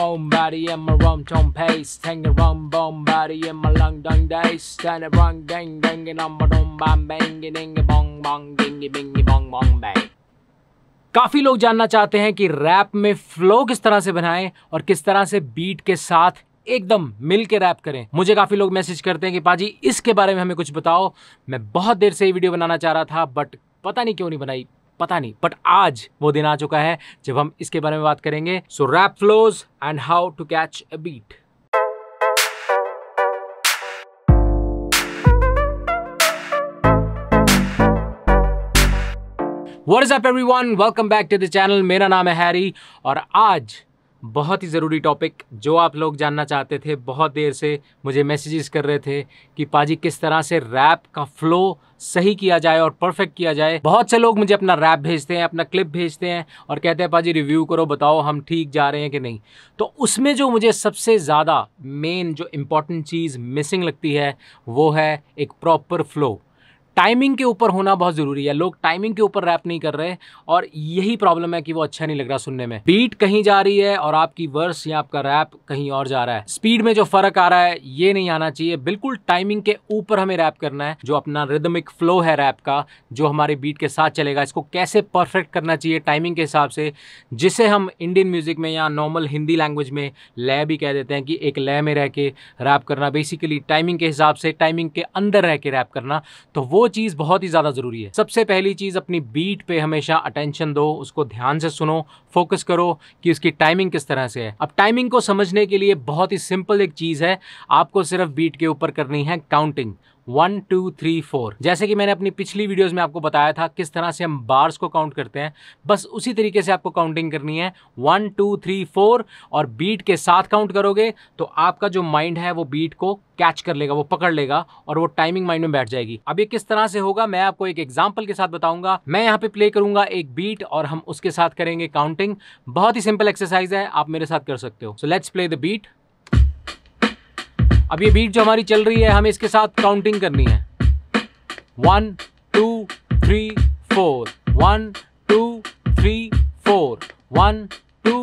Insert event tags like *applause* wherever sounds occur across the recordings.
phone body and my rum tone pace. Tang Hang rum bone body in my lung dung days. Stand around gang and I'm a rum bam banging ding bong bong dingy bingy bong bong bang. काफ़ी लोग जानना चाहते हैं कि rap में flow किस तरह से बनाएं और किस तरह से बीट के साथ एकदम मिल के रैप करें मुझे काफ़ी लोग मैसेज करते हैं कि पाजी इसके बारे में हमें कुछ बताओ मैं बहुत देर से ये वीडियो बनाना चाह रहा था बट पता नहीं क्यों नहीं बनाई पता नहीं बट आज वो दिन आ चुका है जब हम इसके बारे में बात करेंगे सो rap flows and how to catch a beat what is up everyone welcome back to the channel मेरा नाम है हैरी और आज बहुत ही ज़रूरी टॉपिक जो आप लोग जानना चाहते थे बहुत देर से मुझे मैसेजेस कर रहे थे कि पाजी किस तरह से रैप का फ्लो सही किया जाए और परफेक्ट किया जाए बहुत से लोग मुझे अपना रैप भेजते हैं अपना क्लिप भेजते हैं और कहते हैं पाजी रिव्यू करो बताओ हम ठीक जा रहे हैं कि नहीं तो उसमें जो मुझे सबसे ज़्यादा मेन जो इम्पॉर्टेंट चीज़ मिसिंग लगती है वो है एक प्रॉपर फ्लो टाइमिंग के ऊपर होना बहुत ज़रूरी है लोग टाइमिंग के ऊपर रैप नहीं कर रहे और यही प्रॉब्लम है कि वो अच्छा नहीं लग रहा सुनने में बीट कहीं जा रही है और आपकी वर्स या आपका रैप कहीं और जा रहा है स्पीड में जो फर्क आ रहा है ये नहीं आना चाहिए बिल्कुल टाइमिंग के ऊपर हमें रैप करना है जो अपना रिदमिक फ्लो है रैप का जो हमारे बीट के साथ चलेगा इसको कैसे परफेक्ट करना चाहिए टाइमिंग के हिसाब से जिसे हम इंडियन म्यूज़िक में या नॉर्मल हिंदी लैंग्वेज में लय भी कह देते हैं कि एक लय में रह के रैप करना बेसिकली टाइमिंग के हिसाब से टाइमिंग के अंदर रह के रैप करना तो वो वो चीज़ बहुत ही ज़्यादा ज़रूरी है सबसे पहली चीज़ अपनी बीट पे हमेशा अटेंशन दो उसको ध्यान से सुनो फोकस करो कि उसकी टाइमिंग किस तरह से है अब टाइमिंग को समझने के लिए बहुत ही सिंपल एक चीज़ है आपको सिर्फ बीट के ऊपर करनी है counting one two three four जैसे कि मैंने अपनी पिछली वीडियोस में आपको बताया था किस तरह से हम बार्स को काउंट करते हैं बस उसी तरीके से आपको काउंटिंग करनी है वन टू थ्री फोर और बीट के साथ काउंट करोगे तो आपका जो माइंड है वो बीट को कैच कर लेगा वो पकड़ लेगा और वो टाइमिंग माइंड में बैठ जाएगी अब ये किस तरह से होगा मैं आपको एक एग्जाम्पल के साथ बताऊंगा मैं यहाँ पे प्ले करूंगा एक बीट और हम उसके साथ करेंगे काउंटिंग बहुत ही सिंपल एक्सरसाइज है आप मेरे साथ कर सकते हो so let's play the beat अब ये बीट जो हमारी चल रही है हमें इसके साथ काउंटिंग करनी है one two three four one two three four one two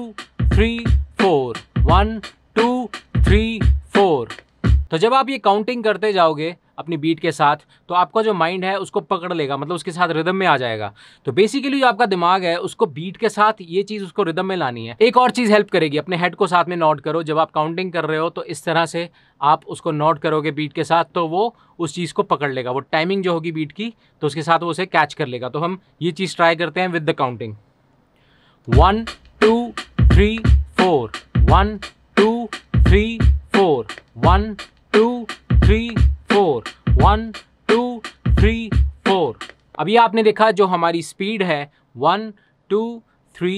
three four one two three four तो जब आप ये काउंटिंग करते जाओगे अपनी बीट के साथ तो आपका जो माइंड है उसको पकड़ लेगा मतलब उसके साथ रिदम में आ जाएगा तो बेसिकली जो आपका दिमाग है उसको बीट के साथ ये चीज़ उसको रिदम में लानी है एक और चीज़ हेल्प करेगी अपने हेड को साथ में नोट करो जब आप काउंटिंग कर रहे हो तो इस तरह से आप उसको नोट करोगे बीट के साथ तो वो उस चीज़ को पकड़ लेगा वो टाइमिंग जो होगी बीट की तो उसके साथ वो उसे कैच कर लेगा तो हम ये चीज़ ट्राई करते हैं with the counting one two three four one two three four one two three four one two three four अभी आपने देखा जो हमारी स्पीड है वन टू थ्री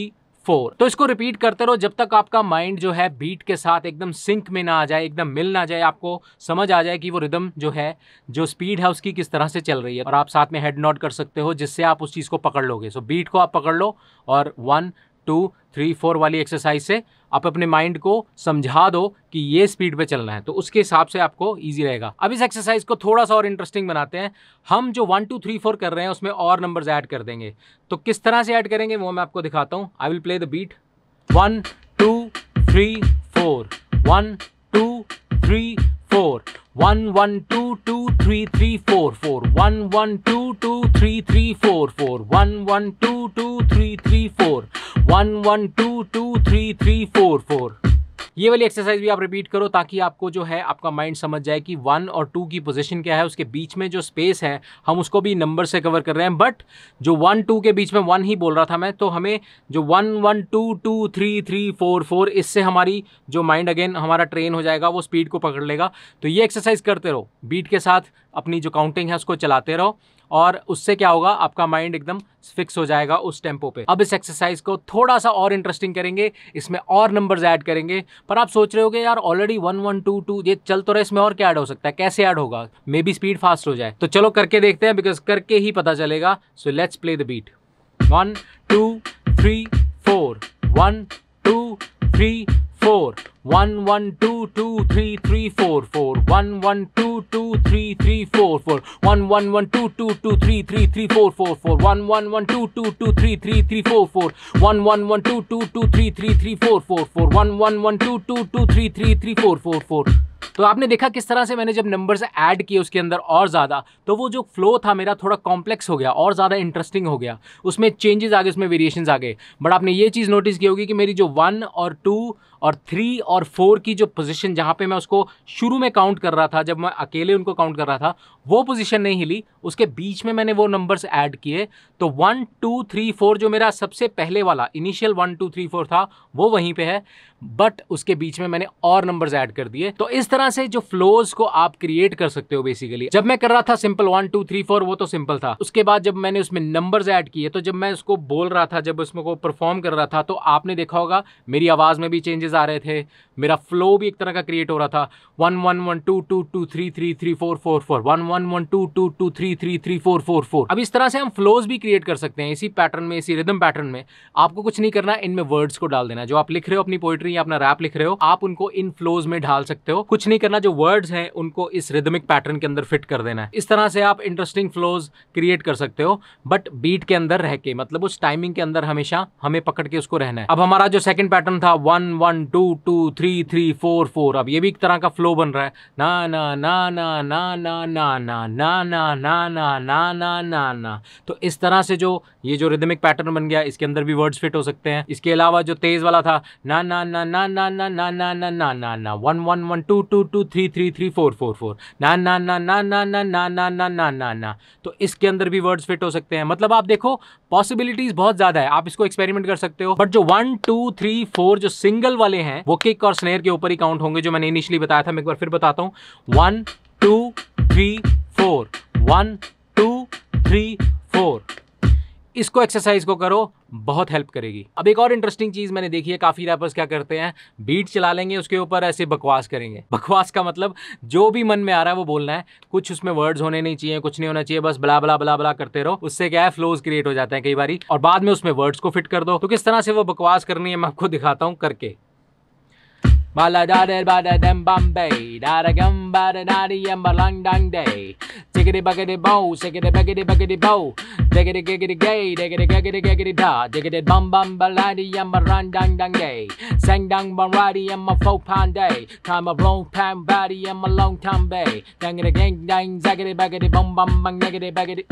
फोर तो इसको रिपीट करते रहो जब तक आपका माइंड जो है बीट के साथ एकदम सिंक में ना आ जाए एकदम मिल ना जाए आपको समझ आ जाए कि वो रिदम जो है जो स्पीड है उसकी किस तरह से चल रही है और आप साथ में हेड नॉट कर सकते हो जिससे आप उस चीज़ को पकड़ लोगे सो बीट को आप पकड़ लो और वन टू थ्री फोर वाली एक्सरसाइज से आप अपने माइंड को समझा दो कि ये स्पीड पे चलना है तो उसके हिसाब से आपको इजी रहेगा अब इस एक्सरसाइज को थोड़ा सा और इंटरेस्टिंग बनाते हैं हम जो वन टू थ्री फोर कर रहे हैं उसमें और नंबर्स ऐड कर देंगे तो किस तरह से ऐड करेंगे वो मैं आपको दिखाता हूँ I will play the beat one two three four one two three four one one two two three three four four one one two two three three four four one one two two three three four one one two two three three four four ये वाली exercise भी आप repeat करो ताकि आपको जो है आपका माइंड समझ जाए कि वन और टू की पोजीशन क्या है उसके बीच में जो स्पेस है हम उसको भी नंबर से कवर कर रहे हैं बट जो वन टू के बीच में वन ही बोल रहा था मैं तो हमें जो one one two two three three four four इससे हमारी जो माइंड अगेन हमारा ट्रेन हो जाएगा वो स्पीड को पकड़ लेगा तो ये एक्सरसाइज करते रहो बीट के साथ अपनी जो काउंटिंग है उसको चलाते रहो और उससे क्या होगा आपका माइंड एकदम फिक्स हो जाएगा उस टेम्पो पे अब इस एक्सरसाइज को थोड़ा सा और इंटरेस्टिंग करेंगे इसमें और नंबर्स ऐड करेंगे पर आप सोच रहे होगे यार already one one two to ये चल तो रहा है इसमें और क्या ऐड हो सकता है कैसे ऐड होगा मे बी स्पीड फास्ट हो जाए तो चलो करके देखते हैं बिकॉज करके ही पता चलेगा so let's play the beat one two three four one two three four one one two two three three four four one one two two three three four four one one one two two two three three three four four four one one one two two two three three three four four one one one two two two three three three four four four one one one two two two three three three four four four तो आपने देखा किस तरह से मैंने जब numbers add किए उसके अंदर और ज़्यादा तो वो जो फ्लो था मेरा थोड़ा कॉम्प्लेक्स हो गया और ज़्यादा इंटरेस्टिंग हो गया उसमें चेंजेस आ गए उसमें वेरिएशन आ गए बट आपने ये चीज़ नोटिस की होगी कि मेरी जो वन और टू और थ्री और फोर की जो पोजीशन जहाँ पे मैं उसको शुरू में काउंट कर रहा था जब मैं अकेले उनको काउंट कर रहा था वो पोजीशन नहीं हिली उसके बीच में मैंने वो नंबर्स ऐड किए तो वन टू थ्री फोर जो मेरा सबसे पहले वाला initial one two three four था वो वहीं पर है बट उसके बीच में मैंने और नंबर्स ऐड कर दिए तो इस तरह से जो फ्लोज को आप क्रिएट कर सकते हो बेसिकली जब मैं कर रहा था simple one two three four वो तो सिंपल था उसके बाद जब मैंने उसमें नंबर्स ऐड किए तो जब मैं उसको बोल रहा था जब उसमें वो परफॉर्म कर रहा था तो आपने देखा होगा मेरी आवाज़ में भी चेंजेस मैसेजेस आ रहे थे मेरा फ्लो भी एक तरह का क्रिएट हो रहा था one one one two two two three three three four four four one one one two two two three three three four four four अब इस तरह से हम फ्लोज भी क्रिएट कर सकते हैं इसी पैटर्न में इसी रिदम पैटर्न में आपको कुछ नहीं करना इनमें वर्ड्स को डाल देना जो आप लिख रहे हो अपनी पोइट्री या अपना रैप लिख रहे हो आप उनको इन फ्लोज में ढाल सकते हो कुछ नहीं करना जो वर्ड्स हैं उनको इस रिदमिक पैटर्न के अंदर फिट कर देना है इस तरह से आप इंटरेस्टिंग फ्लोज क्रिएट कर सकते हो बट बीट के अंदर रह के मतलब उस टाइमिंग के अंदर हमेशा हमें पकड़ के उसको रहना है अब हमारा जो सेकंड पैटर्न था one one two two three three four four अब ये भी एक तरह का फ्लो बन रहा है ना ना ना ना ना ना ना ना ना ना ना ना ना ना ना ना तो इस तरह से जो ये जो रिदमिक पैटर्न बन गया इसके अंदर भी वर्ड्स फिट हो सकते हैं इसके अलावा जो तेज़ वाला था ना ना ना ना ना ना ना ना ना ना ना ना one one one two two two three three three four four four ना ना ना ना ना ना ना ना ना ना ना ना तो इसके अंदर भी वर्ड्स फिट हो सकते हैं मतलब आप देखो पॉसिबिलिटीज़ बहुत ज़्यादा है आप इसको एक्सपेरिमेंट कर सकते हो बट जो वन टू थ्री फोर जो सिंगल वाला वाले हैं वो किक और स्नेर के ऊपर ही काउंट होंगे जो मैंने इनिशियली बताया था मैं एक बार फिर बताता हूँ one two three four one two three four इसको एक्सरसाइज को करो बहुत हेल्प करेगी अब एक और इंटरेस्टिंग चीज मैंने देखी है काफी रैपर्स क्या करते हैं बीट चला लेंगे उसके ऊपर ऐसे बकवास करेंगे बकवास का मतलब जो भी मन में आ रहा है वो बोलना है कुछ उसमें वर्ड्स होने नहीं चाहिए कुछ नहीं होना चाहिए बस बला बला बला बला करते रहो उससे क्या है फ्लोज क्रिएट हो जाते हैं कई बार और बाद में उसमें वर्ड्स को फिट कर दो तो किस तरह से वो बकवास करनी है मैं आपको दिखाता हूँ करके Bala da da ba da dem Bombay, da da gum ba da da di and balang dang day. Tickety buggity bow, sickety buggity buggity bow. Diggity giggity gay, diggity giggity giggity da. Diggity bum bum baladi and run dang dang day. Sang dang baradi and my faux pan day. Time a long pan body and my long time bay. Dang it gang dang, zaggity buggity bum bum bang, niggity buckety.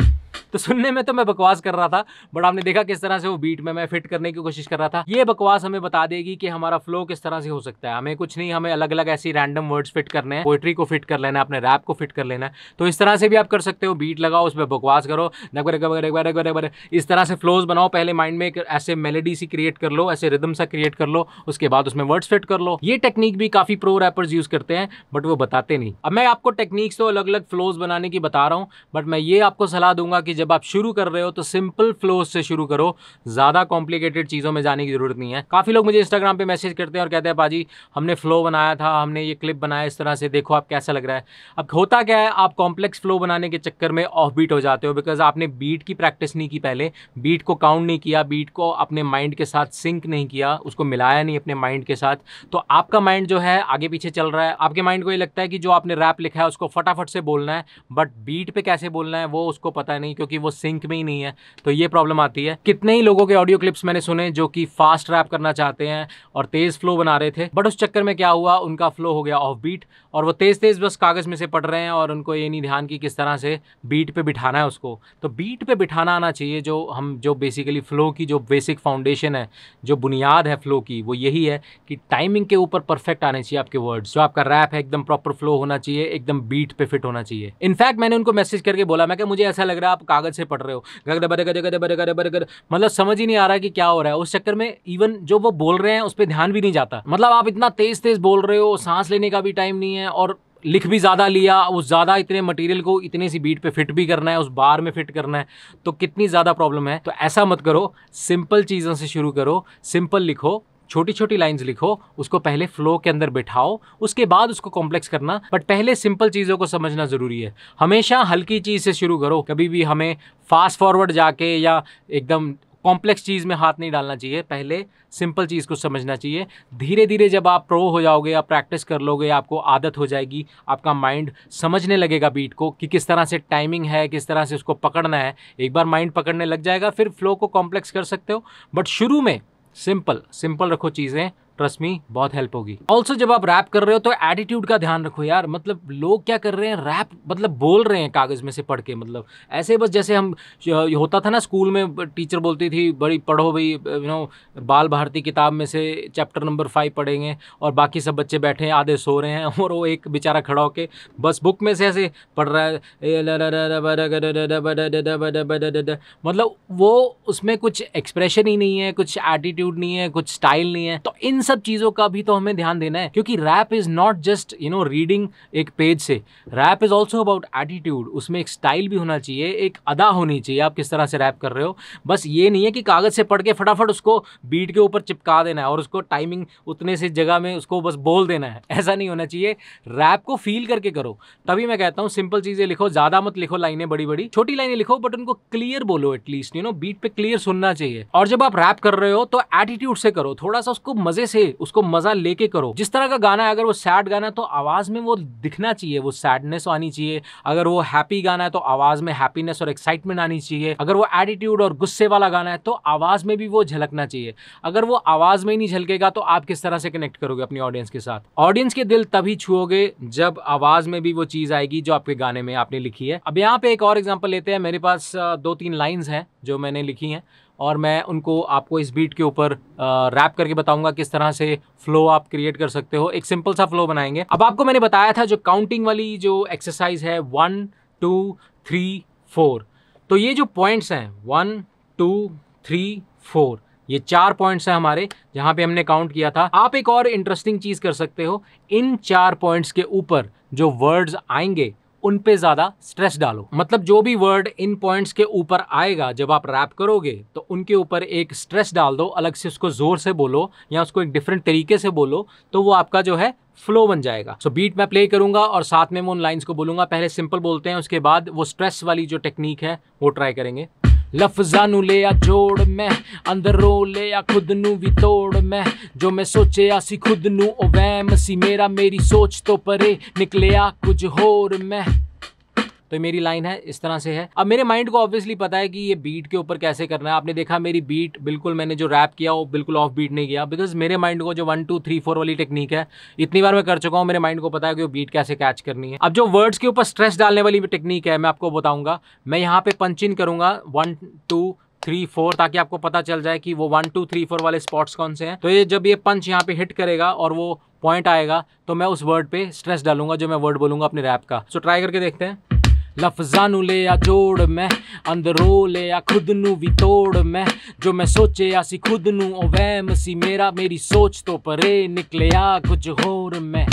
तो सुनने में तो मैं बकवास कर रहा था but आपने देखा किस तरह से वो बीट में मैं फिट करने की कोशिश कर रहा था ये बकवास हमें बता देगी कि हमारा फ्लो किस तरह से हो सकता है हमें कुछ नहीं हमें अलग अलग ऐसी रैंडम वर्ड्स फिट करने हैं पोइट्री को फिट कर लेना है अपने रैप को फिट कर लेना है तो इस तरह से भी आप कर सकते हो बीट लगाओ उस पर बकवास करो इस तरह से फ्लोज बनाओ पहले माइंड में ऐसे मेलेडी सी क्रिएट कर लो ऐसे रिदम सा क्रिएट कर लो उसके बाद उसमें वर्ड्स फिट कर लो ये टेक्निक भी काफ़ी प्रो रैपर्स यूज़ करते हैं बट वो बताते नहीं अब मैं आपको टेक्निक्स तो अलग अलग फ्लोज बनाने की बता रहा हूँ बट मैं ये आपको सलाह दूंगा कि जब आप शुरू कर रहे हो तो सिंपल फ्लो से शुरू करो ज़्यादा कॉम्प्लिकेटेड चीज़ों में जाने की ज़रूरत नहीं है काफ़ी लोग मुझे इंस्टाग्राम पर मैसेज करते हैं और कहते हैं भाजी हमने फ्लो बनाया था हमने ये क्लिप बनाया इस तरह से देखो आप कैसा लग रहा है अब होता क्या है आप कॉम्प्लेक्स फ्लो बनाने के चक्कर में ऑफ बीट हो जाते हो बिकॉज आपने बीट की प्रैक्टिस नहीं की पहले बीट को काउंट नहीं किया बीट को अपने माइंड के साथ सिंक नहीं किया उसको मिलाया नहीं अपने माइंड के साथ तो आपका माइंड जो है आगे पीछे चल रहा है आपके माइंड को ये लगता है कि जो आपने रैप लिखा है उसको फटाफट से बोलना है बट बीट पे कैसे बोलना है वो उसको पता नहीं नहीं क्योंकि वो सिंक में ही नहीं है तो ये प्रॉब्लम आती है कितने ही लोगों के ऑडियो क्लिप्स मैंने सुने जो कि फास्ट रैप करना चाहते हैं और तेज़ फ्लो बना रहे थे बट उस चक्कर में क्या हुआ उनका फ्लो हो गया ऑफ बीट और वो तेज़ तेज़ बस कागज़ में से पढ़ रहे हैं और उनको ये नहीं ध्यान कि किस तरह से बीट पर बिठाना है उसको तो बीट पर बिठाना आना चाहिए जो हम जो बेसिकली फ़्लो की जो बेसिक फाउंडेशन है जो बुनियाद है फ़्लो की वो यही है कि टाइमिंग के ऊपर परफेक्ट आने चाहिए आपके वर्ड्स जो आपका रैप है एकदम प्रॉपर फ्लो होना चाहिए एकदम बीट पे फिट होना चाहिए इनफैक्ट मैंने उनको मैसेज करके बोला मैं कि मुझे ऐसा लग रहा है आप कागज़ से पढ़ रहे हो गगड़े बरे गरे गरे बरे गरे बरे गरे मतलब समझ ही नहीं आ रहा कि क्या हो रहा है उस चक्कर में इवन जो वो बोल रहे हैं उस पर ध्यान भी नहीं जाता मतलब आप इतना तेज़ तेज़ बोल रहे हो सांस लेने का भी टाइम नहीं है और लिख भी ज़्यादा लिया उस ज़्यादा इतने मटेरियल को इतने सी बीट पे फिट भी करना है उस बार में फिट करना है तो कितनी ज़्यादा प्रॉब्लम है तो ऐसा मत करो सिंपल चीज़ों से शुरू करो सिंपल लिखो छोटी छोटी लाइंस लिखो उसको पहले फ्लो के अंदर बिठाओ उसके बाद उसको कॉम्प्लेक्स करना बट पहले सिंपल चीज़ों को समझना ज़रूरी है हमेशा हल्की चीज़ से शुरू करो कभी भी हमें फास्ट फॉरवर्ड जाके या एकदम कॉम्प्लेक्स चीज़ में हाथ नहीं डालना चाहिए पहले सिंपल चीज़ को समझना चाहिए धीरे धीरे जब आप प्रो हो जाओगे या प्रैक्टिस कर लोगे आपको आदत हो जाएगी आपका माइंड समझने लगेगा बीट को कि किस तरह से टाइमिंग है किस तरह से उसको पकड़ना है एक बार माइंड पकड़ने लग जाएगा फिर फ्लो को कॉम्प्लेक्स कर सकते हो बट शुरू में सिंपल सिंपल रखो चीज़ें ट्रस्ट मी बहुत हेल्प होगी ऑल्सो जब आप रैप कर रहे हो तो एटीट्यूड का ध्यान रखो यार मतलब लोग क्या कर रहे हैं रैप मतलब बोल रहे हैं कागज़ में से पढ़ के मतलब ऐसे बस जैसे हम होता था ना स्कूल में टीचर बोलती थी बड़ी पढ़ो भाई यू नो बाल भारती किताब में से चैप्टर नंबर फाइव पढ़ेंगे और बाकी सब बच्चे बैठे हैं आधे सो रहे हैं और वो एक बेचारा खड़ा होकर बस बुक में से ऐसे पढ़ रहा है मतलब वो उसमें कुछ एक्सप्रेशन ही नहीं है कुछ एटीट्यूड नहीं है कुछ स्टाइल नहीं है तो इन सब चीज़ों का भी तो हमें ध्यान देना है क्योंकि rap is not just you know reading एक पेज से rap is also about attitude उसमें एक स्टाइल भी होना चाहिए एक अदा होनी चाहिए आप किस तरह से रैप कर रहे हो बस ये नहीं है कि कागज़ से पढ़ के फटाफट उसको बीट के ऊपर चिपका देना है और उसको टाइमिंग उतने से जगह में उसको बस बोल देना है ऐसा नहीं होना चाहिए रैप को फील करके करो तभी मैं कहता हूँ सिंपल चीज़ें लिखो ज़्यादा मत लिखो लाइनें बड़ी बड़ी छोटी लाइनें लिखो बट उनको क्लियर बोलो एटलीस्ट यू नो बीट पे क्लियर सुनना चाहिए और जब आप रैप कर रहे हो तो एटीट्यूड से करो थोड़ा सा उसको मज़े से से उसको मजा लेके करो जिस तरह का गाना है अगर वो सैड गाना है तो आवाज में वो दिखना चाहिए वो सैडनेस आनी चाहिए अगर वो हैप्पी गाना है तो आवाज में हैप्पीनेस और एक्साइटमेंट आनी चाहिए अगर वो एटीट्यूड और गुस्से वाला गाना है तो आवाज में भी वो झलकना चाहिए अगर वो आवाज में ही नहीं झलकेगा तो आप किस तरह से कनेक्ट करोगे अपनी ऑडियंस के साथ ऑडियंस के दिल तभी छुओगे जब आवाज में भी वो चीज आएगी जो आपके गाने में आपने लिखी है अब यहाँ पे एक और एग्जाम्पल लेते हैं मेरे पास दो तीन लाइन्स हैं जो मैंने लिखी हैं और मैं उनको आपको इस बीट के ऊपर रैप करके बताऊंगा किस तरह से फ्लो आप क्रिएट कर सकते हो एक सिंपल सा फ्लो बनाएंगे अब आपको मैंने बताया था जो काउंटिंग वाली जो एक्सरसाइज है वन टू थ्री फोर तो ये जो पॉइंट्स हैं वन टू थ्री फोर ये चार पॉइंट्स हैं हमारे जहाँ पे हमने काउंट किया था आप एक और इंटरेस्टिंग चीज़ कर सकते हो इन चार पॉइंट्स के ऊपर जो वर्ड्स आएंगे उन पे ज़्यादा स्ट्रेस डालो मतलब जो भी वर्ड इन पॉइंट्स के ऊपर आएगा जब आप रैप करोगे तो उनके ऊपर एक स्ट्रेस डाल दो अलग से उसको ज़ोर से बोलो या उसको एक डिफरेंट तरीके से बोलो तो वो आपका जो है फ्लो बन जाएगा सो so, बीट मैं प्ले करूंगा और साथ में मैं उन लाइन्स को बोलूंगा पहले सिंपल बोलते हैं उसके बाद वो स्ट्रेस वाली जो टेक्निक है वो ट्राई करेंगे ਲਫ਼ਜ਼ਾਂ ਨੂੰ ਲਿਆ ਜੋੜ ਮੈਂ ਅੰਦਰੋਂ ਲਿਆ ਖੁਦ ਨੂੰ ਵੀ ਤੋੜ ਮੈਂ ਜੋ ਮੈਂ ਸੋਚਿਆ ਸੀ ਖੁਦ ਨੂੰ ਉਹ ਵਹਿਮ ਸੀ ਮੇਰਾ ਮੇਰੀ ਸੋਚ ਤੋਂ ਪਰੇ ਨਿਕਲਿਆ ਕੁਝ ਹੋਰ ਮੈਂ तो मेरी लाइन है इस तरह से है अब मेरे माइंड को ऑब्वियसली पता है कि ये बीट के ऊपर कैसे करना है आपने देखा मेरी बीट बिल्कुल मैंने जो रैप किया वो बिल्कुल ऑफ बीट नहीं किया बिकॉज मेरे माइंड को जो वन टू थ्री फोर वाली टेक्निक है इतनी बार मैं कर चुका हूँ मेरे माइंड को पता है कि वो बीट कैसे कैच करनी है अब जो वर्ड्स के ऊपर स्ट्रेस डालने वाली टेक्निक है मैं आपको बताऊंगा मैं यहाँ पे पंच इन करूंगा वन टू थ्री फोर ताकि आपको पता चल जाए कि वो वन टू थ्री फोर वाले स्पॉट्स कौन से हैं तो ये जब ये पंच यहाँ पे हिट करेगा और वो पॉइंट आएगा तो मैं उस वर्ड पे स्ट्रेस डालूंगा जो मैं वर्ड बोलूंगा अपने रैप का सो so, ट्राई करके देखते हैं ਲਫ਼ਜ਼ਾਂ ਨੂੰ ਲਿਆ ਜੋੜ ਮੈਂ ਅੰਦਰੋਂ ਲਿਆ ਖੁਦ ਨੂੰ ਵੀ ਤੋੜ ਮੈਂ ਜੋ ਮੈਂ ਸੋਚਿਆ ਸੀ ਖੁਦ ਨੂੰ ਉਹ ਵਹਿਮ ਸੀ ਮੇਰਾ ਮੇਰੀ ਸੋਚ ਤੋਂ ਪਰੇ ਨਿਕਲਿਆ ਕੁਝ ਹੋਰ ਮੈਂ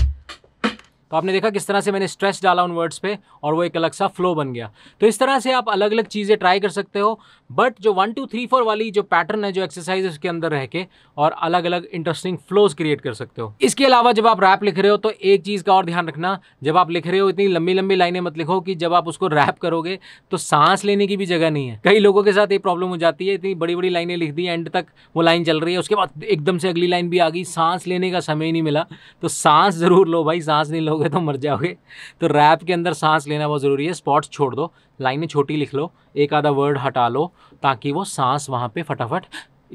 तो आपने देखा किस तरह से मैंने स्ट्रेस डाला उन वर्ड्स पे और वो एक अलग सा फ्लो बन गया तो इस तरह से आप अलग अलग चीज़ें ट्राई कर सकते हो बट जो वन टू थ्री फोर वाली जो पैटर्न है जो एक्सरसाइज उसके अंदर रह के और अलग अलग इंटरेस्टिंग फ्लोज क्रिएट कर सकते हो इसके अलावा जब आप रैप लिख रहे हो तो एक चीज़ का और ध्यान रखना जब आप लिख रहे हो इतनी लंबी लंबी लाइनें मत लिखो कि जब आप उसको रैप करोगे तो सांस लेने की भी जगह नहीं है कई लोगों के साथ ये प्रॉब्लम हो जाती है इतनी बड़ी बड़ी लाइनें लिख दी एंड तक वो लाइन चल रही है उसके बाद एकदम से अगली लाइन भी आ गई सांस लेने का समय नहीं मिला तो सांस जरूर लो भाई सांस नहीं लोगे लोगे तो मर जाओगे तो रैप के अंदर सांस लेना बहुत ज़रूरी है स्पॉट्स छोड़ दो लाइनें छोटी लिख लो एक आधा वर्ड हटा लो ताकि वो सांस वहाँ पे फटाफट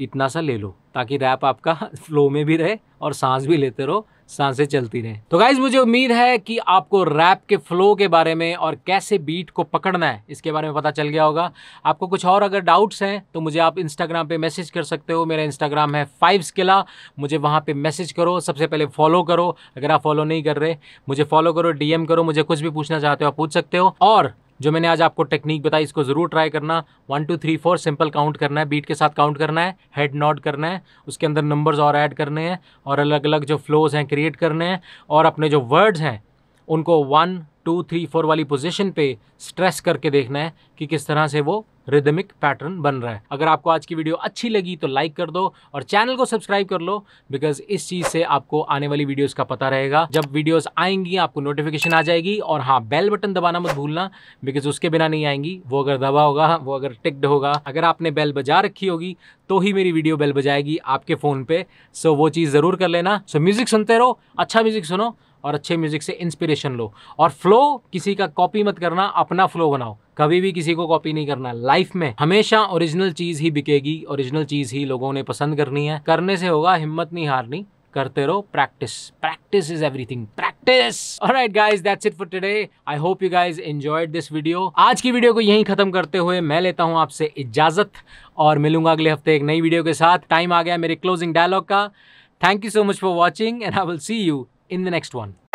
इतना सा ले लो ताकि रैप आपका फ्लो *laughs* में भी रहे और सांस भी लेते रहो सांसें चलती रहें तो गाइज मुझे उम्मीद है कि आपको रैप के फ्लो के बारे में और कैसे बीट को पकड़ना है इसके बारे में पता चल गया होगा आपको कुछ और अगर डाउट्स हैं तो मुझे आप इंस्टाग्राम पे मैसेज कर सकते हो मेरा इंस्टाग्राम है फाइव स्किला मुझे वहाँ पे मैसेज करो सबसे पहले फॉलो करो अगर आप फॉलो नहीं कर रहे मुझे फॉलो करो डीएम करो मुझे कुछ भी पूछना चाहते हो आप पूछ सकते हो और जो मैंने आज आपको टेक्निक बताई इसको ज़रूर ट्राई करना one two three four simple count करना है बीट के साथ काउंट करना है हेड नॉट करना है उसके अंदर नंबर्स और ऐड करने हैं और अलग अलग जो फ्लोज हैं क्रिएट करने हैं और अपने जो वर्ड्स हैं उनको वन टू थ्री फोर वाली पोजीशन पे स्ट्रेस करके देखना है कि किस तरह से वो रिदमिक पैटर्न बन रहा है अगर आपको आज की वीडियो अच्छी लगी तो लाइक कर दो और चैनल को सब्सक्राइब कर लो बिकॉज इस चीज़ से आपको आने वाली वीडियोस का पता रहेगा जब वीडियोस आएंगी आपको नोटिफिकेशन आ जाएगी और हाँ बेल बटन दबाना मत भूलना बिकॉज उसके बिना नहीं आएंगी वो अगर दबा होगा वो अगर टिक्ड होगा अगर आपने बेल बजा रखी होगी तो ही मेरी वीडियो बेल बजाएगी आपके फ़ोन पे सो वो चीज़ ज़रूर कर लेना सो म्यूज़िक सुनते रहो अच्छा म्यूज़िक सुनो और अच्छे म्यूज़िक से इंस्पिरेशन लो और फ्लो किसी का कॉपी मत करना अपना फ्लो बनाओ कभी भी किसी को कॉपी नहीं करना लाइफ में हमेशा ओरिजिनल चीज़ ही बिकेगी ओरिजिनल चीज़ ही लोगों ने पसंद करनी है करने से होगा हिम्मत नहीं हारनी करते रहो practice practice is everything practice alright guys that's it for today I hope you guys enjoyed this video आज की वीडियो को यहीं खत्म करते हुए मैं लेता हूं आपसे इजाजत और मिलूंगा अगले हफ्ते एक नई वीडियो के साथ टाइम आ गया मेरे क्लोजिंग डायलॉग का thank you so much for watching and I will see you in the next one.